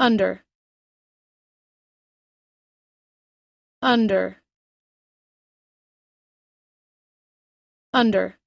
under under under